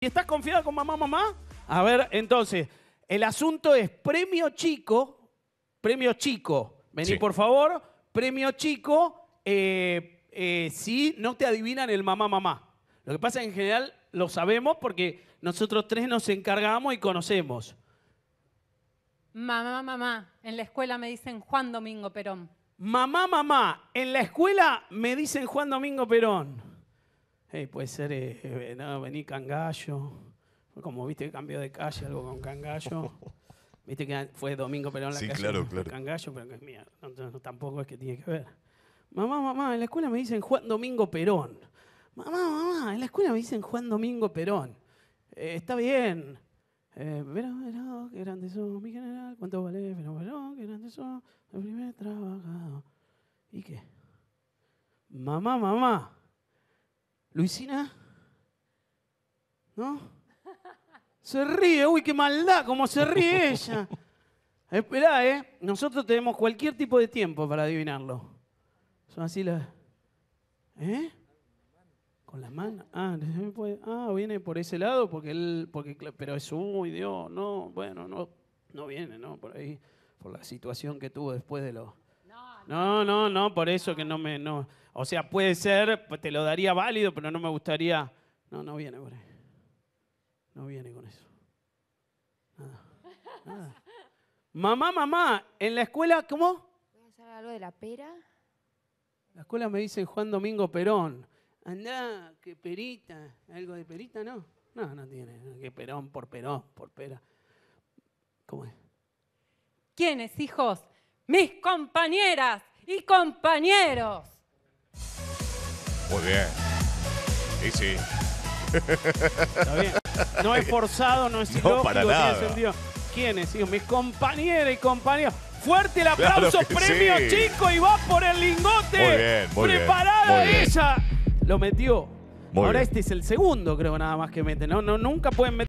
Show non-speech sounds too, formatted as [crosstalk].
¿Y estás confiada con mamá, mamá, a ver, entonces, el asunto es premio chico, premio chico, vení por favor, premio chico, eh, eh, si no te adivinan el mamá, mamá. Lo que pasa en general lo sabemos porque nosotros tres nos encargamos y conocemos. Mamá, mamá, en la escuela me dicen Juan Domingo Perón. Mamá, mamá, en la escuela me dicen Juan Domingo Perón. Eh, puede ser, eh, eh, no, vení Cangallo, como viste, que cambió de calle, algo con Cangallo. [laughs] viste que fue Domingo Perón la calle claro, claro. Cangallo, pero que es mía no, tampoco es que tiene que ver. Mamá, mamá, en la escuela me dicen Juan Domingo Perón. Mamá, mamá, en la escuela me dicen Juan Domingo Perón. Eh, está bien. Eh, pero verón, qué grande sos, mi general, cuánto vale, Pero, verón, qué grande sos, el primer trabajado. ¿Y qué? Mamá, mamá, Luisina, ¿no? Se ríe, uy, qué maldad, cómo se ríe ella. Esperá, ¿eh? Nosotros tenemos cualquier tipo de tiempo para adivinarlo. Son así las... ¿Eh? Con las manos. Ah, ah viene por ese lado porque él... Porque, pero es, uy, Dios, no, bueno, no, no viene, ¿no? Por ahí, por la situación que tuvo después de lo... No, no, no, por eso que no me. No. O sea, puede ser, pues, te lo daría válido, pero no me gustaría. No, no viene con eso. No viene con eso. Nada. Mamá, mamá, en la escuela, ¿cómo? Voy a algo de la pera. La escuela me dice Juan Domingo Perón. Andá, que perita. ¿Algo de perita? No. No, no tiene. Que Perón por Perón, por pera. ¿Cómo es? ¿Quiénes, hijos? mis compañeras y compañeros. Muy bien. Y sí. Está bien. No es forzado, no es [laughs] no, para nada. ¿Quiénes? Mis compañeras y compañeros. Fuerte el aplauso, premio chico, y va por el lingote. Muy bien, muy bien, preparada ella. Lo metió. Ahora este es el segundo, creo, nada más que mete. No, no, nunca pueden meter.